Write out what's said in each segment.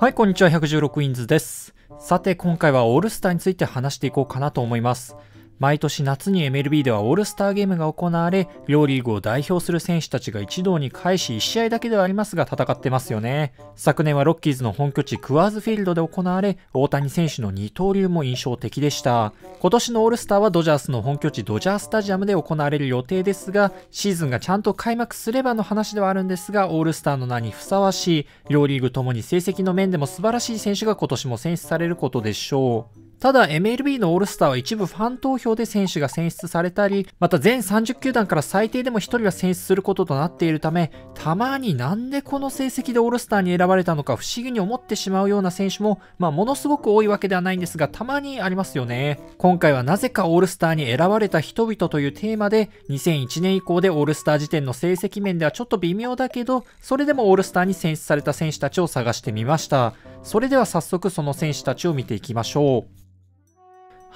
はい、こんにちは。116インズです。さて、今回はオールスターについて話していこうかなと思います。毎年夏に MLB ではオールスターゲームが行われ、両リーグを代表する選手たちが一堂に会し、1試合だけではありますが戦ってますよね。昨年はロッキーズの本拠地クワーズフィールドで行われ、大谷選手の二刀流も印象的でした。今年のオールスターはドジャースの本拠地ドジャースタジアムで行われる予定ですが、シーズンがちゃんと開幕すればの話ではあるんですが、オールスターの名にふさわしい、両リーグともに成績の面でも素晴らしい選手が今年も選出されることでしょう。ただ MLB のオールスターは一部ファン投票で選手が選出されたり、また全30球団から最低でも1人は選出することとなっているため、たまになんでこの成績でオールスターに選ばれたのか不思議に思ってしまうような選手も、まあ、ものすごく多いわけではないんですが、たまにありますよね。今回はなぜかオールスターに選ばれた人々というテーマで、2001年以降でオールスター時点の成績面ではちょっと微妙だけど、それでもオールスターに選出された選手たちを探してみました。それでは早速その選手たちを見ていきましょう。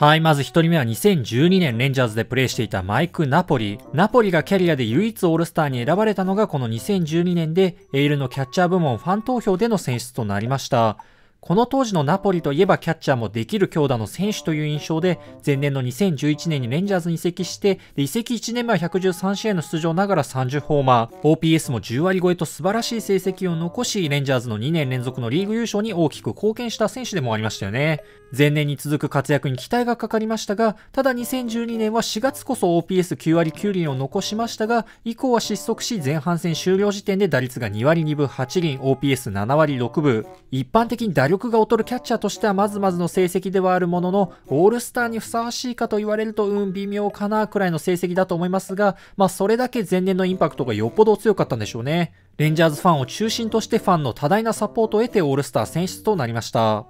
はい、まず1人目は2012年レンジャーズでプレーしていたマイク・ナポリ。ナポリがキャリアで唯一オールスターに選ばれたのがこの2012年で、エールのキャッチャー部門ファン投票での選出となりました。この当時のナポリといえばキャッチャーもできる強打の選手という印象で、前年の2011年にレンジャーズに移籍して、移籍1年前113試合の出場ながら30ホーマー、OPS も10割超えと素晴らしい成績を残し、レンジャーズの2年連続のリーグ優勝に大きく貢献した選手でもありましたよね。前年に続く活躍に期待がかかりましたが、ただ2012年は4月こそ OPS9 割9厘を残しましたが、以降は失速し、前半戦終了時点で打率が2割2分8厘、OPS7 割6分。一般的に打率力が劣るキャッチャーとしてはまずまずの成績ではあるものの、オールスターにふさわしいかと言われると、うん、微妙かなくらいの成績だと思いますが、まあそれだけ前年のインパクトがよっぽど強かったんでしょうね。レンジャーズファンを中心としてファンの多大なサポートを得てオールスター選出となりました。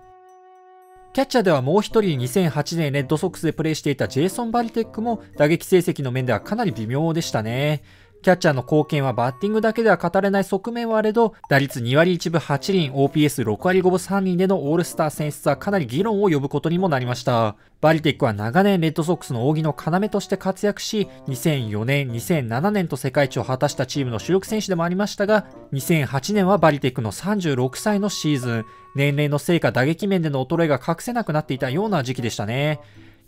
キャッチャーではもう一人2008年レッドソックスでプレーしていたジェイソン・バリテックも打撃成績の面ではかなり微妙でしたね。キャッチャーの貢献はバッティングだけでは語れない側面はあれど、打率2割1分8厘、OPS6 割5分3厘でのオールスター選出はかなり議論を呼ぶことにもなりました。バリティックは長年レッドソックスの扇の要として活躍し、2004年、2007年と世界一を果たしたチームの主力選手でもありましたが、2008年はバリティックの36歳のシーズン、年齢のせいか打撃面での衰えが隠せなくなっていたような時期でしたね。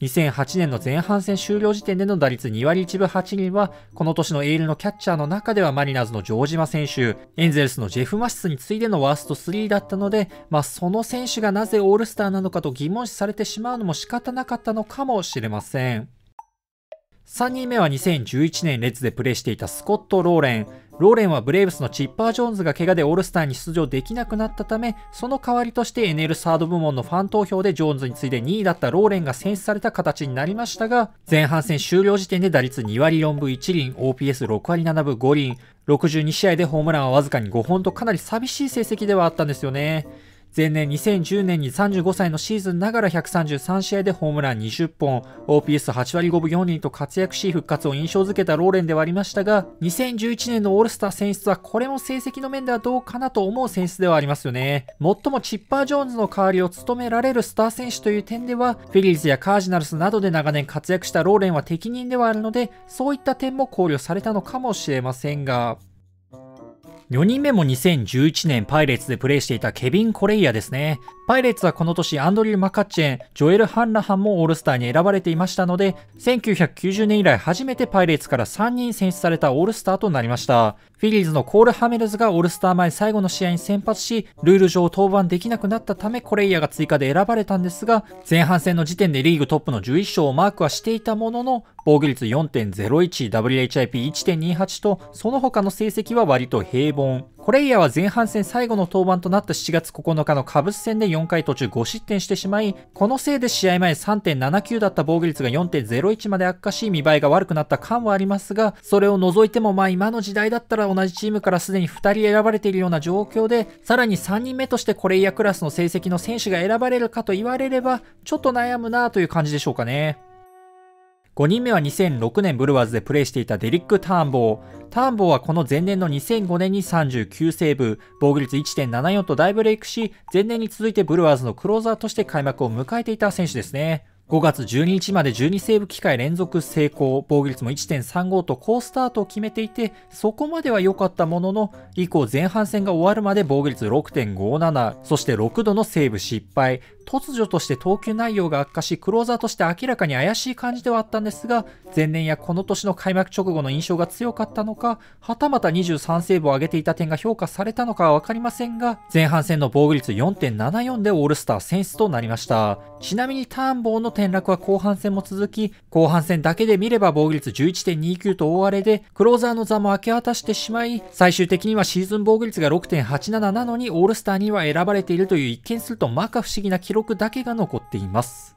2008年の前半戦終了時点での打率2割1分8厘は、この年のエールのキャッチャーの中ではマリナーズの城島選手、エンゼルスのジェフ・マシスに次いでのワースト3だったので、まあ、その選手がなぜオールスターなのかと疑問視されてしまうのも仕方なかったのかもしれません。3人目は2011年レッでプレーしていたスコット・ローレン。ローレンはブレーブスのチッパー・ジョーンズが怪我でオールスターに出場できなくなったため、その代わりとして NL サード部門のファン投票でジョーンズに次いで2位だったローレンが選出された形になりましたが、前半戦終了時点で打率2割4分1厘、OPS6 割7分5厘、62試合でホームランはわずかに5本とかなり寂しい成績ではあったんですよね。前年2010年に35歳のシーズンながら133試合でホームラン20本、OPS8 割5分4厘と活躍し復活を印象づけたローレンではありましたが、2011年のオールスター選出はこれも成績の面ではどうかなと思う選出ではありますよね。最もチッパー・ジョーンズの代わりを務められるスター選手という点では、フィリーズやカージナルスなどで長年活躍したローレンは適任ではあるので、そういった点も考慮されたのかもしれませんが、4人目も2011年パイレーツでプレイしていたケビン・コレイヤですね。パイレーツはこの年アンドリュー・マカッチェン、ジョエル・ハンラハンもオールスターに選ばれていましたので、1990年以来初めてパイレーツから3人選出されたオールスターとなりました。フィリーズのコール・ハメルズがオールスター前最後の試合に先発し、ルール上登板できなくなったためコレイヤが追加で選ばれたんですが、前半戦の時点でリーグトップの11勝をマークはしていたものの、防御率4.01、WHIP1.28 と、その他の成績は割と平凡。コレイヤーは前半戦最後の登板となった7月9日のカブス戦で4回途中5失点してしまい、このせいで試合前3.79だった防御率が4.01まで悪化し、見栄えが悪くなった感はありますが、それを除いてもまあ今の時代だったら同じチームからすでに2人選ばれているような状況で、さらに3人目としてコレイヤクラスの成績の選手が選ばれるかと言われれば、ちょっと悩むなという感じでしょうかね。5人目は2006年ブルワーズでプレーしていたデリック・ターンボー。ターンボーはこの前年の2005年に39セーブ、防御率1.74と大ブレイクし、前年に続いてブルワーズのクローザーとして開幕を迎えていた選手ですね。5月12日まで12セーブ機会連続成功、防御率も1.35と好スタートを決めていて、そこまでは良かったものの、以降前半戦が終わるまで防御率6.57、そして6度のセーブ失敗、突如として投球内容が悪化し、クローザーとして明らかに怪しい感じではあったんですが、前年やこの年の開幕直後の印象が強かったのか、はたまた23セーブを上げていた点が評価されたのかはわかりませんが、前半戦の防御率4.74でオールスター選出となりました。ちなみにターンボーの転落は後半戦も続き、後半戦だけで見れば防御率11.29と大荒れで、クローザーの座も明け渡してしまい、最終的にはシーズン防御率が6.87なのにオールスターには選ばれているという一見すると摩訶不思議な記録だけが残っています。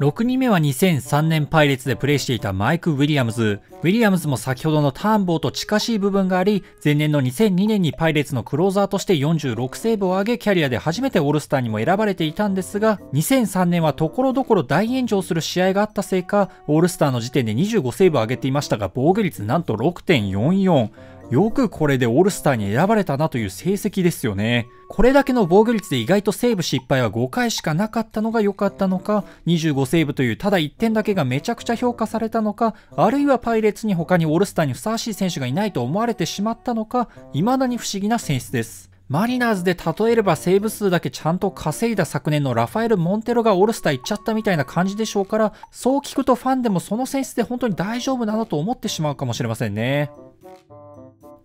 6人目は2003年パイレーツでプレイしていたマイク・ウィリアムズ。ウィリアムズも先ほどのターンボーと近しい部分があり、前年の2002年にパイレーツのクローザーとして46セーブを挙げ、キャリアで初めてオールスターにも選ばれていたんですが、2003年はところどころ大炎上する試合があったせいか、オールスターの時点で25セーブを挙げていましたが、防御率なんと6.44。よくこれでオールスターに選ばれたなという成績ですよね。これだけの防御率で意外とセーブ失敗は5回しかなかったのが良かったのか、25セーブというただ1点だけがめちゃくちゃ評価されたのか、あるいはパイレーツに他にオールスターにふさわしい選手がいないと思われてしまったのか、未だに不思議な選出です。マリナーズで例えればセーブ数だけちゃんと稼いだ昨年のラファエル・モンテロがオールスター行っちゃったみたいな感じでしょうから、そう聞くとファンでもその選出で本当に大丈夫なのと思ってしまうかもしれませんね。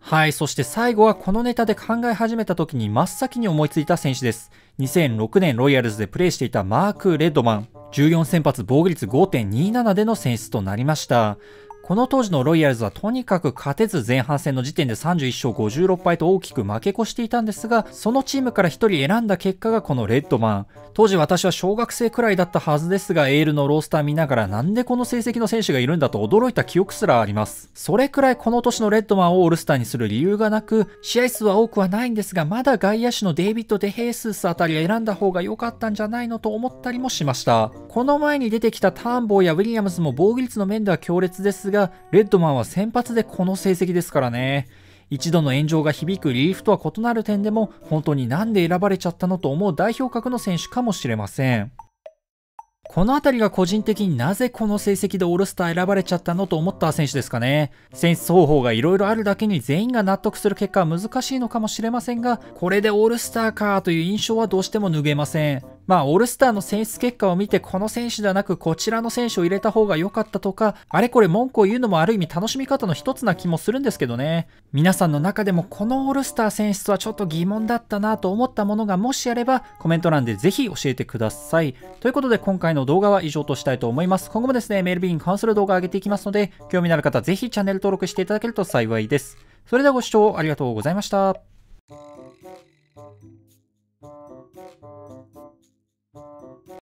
はい、そして最後はこのネタで考え始めた時に真っ先に思いついた選手です。2006年ロイヤルズでプレーしていたマーク・レッドマン。14先発防御率5.27での選出となりました。この当時のロイヤルズはとにかく勝てず前半戦の時点で31勝56敗と大きく負け越していたんですが、そのチームから一人選んだ結果がこのレッドマン。当時私は小学生くらいだったはずですが、エールのロースター見ながらなんでこの成績の選手がいるんだと驚いた記憶すらあります。それくらいこの年のレッドマンをオールスターにする理由がなく、試合数は多くはないんですが、まだ外野手のデイビッド・デヘースースあたり選んだ方が良かったんじゃないのと思ったりもしました。この前に出てきたターンボーやウィリアムズも防御率の面では強烈ですが、間、レッドマンは先発でこの成績ですからね。一度の炎上が響くリリーフとは異なる点でも、本当になんで選ばれちゃったのと思う代表格の選手かもしれません。この辺りが個人的になぜこの成績でオールスター選ばれちゃったのと思った選手ですかね。選出方法が色々あるだけに全員が納得する結果は難しいのかもしれませんが、これでオールスターかという印象はどうしても脱げません。まあ、オールスターの選出結果を見て、この選手ではなく、こちらの選手を入れた方が良かったとか、あれこれ文句を言うのもある意味楽しみ方の一つな気もするんですけどね。皆さんの中でも、このオールスター選出はちょっと疑問だったなと思ったものがもしあれば、コメント欄でぜひ教えてください。ということで、今回の動画は以上としたいと思います。今後もですね、メールビーンに関する動画を上げていきますので、興味のある方、ぜひチャンネル登録していただけると幸いです。それではご視聴ありがとうございました。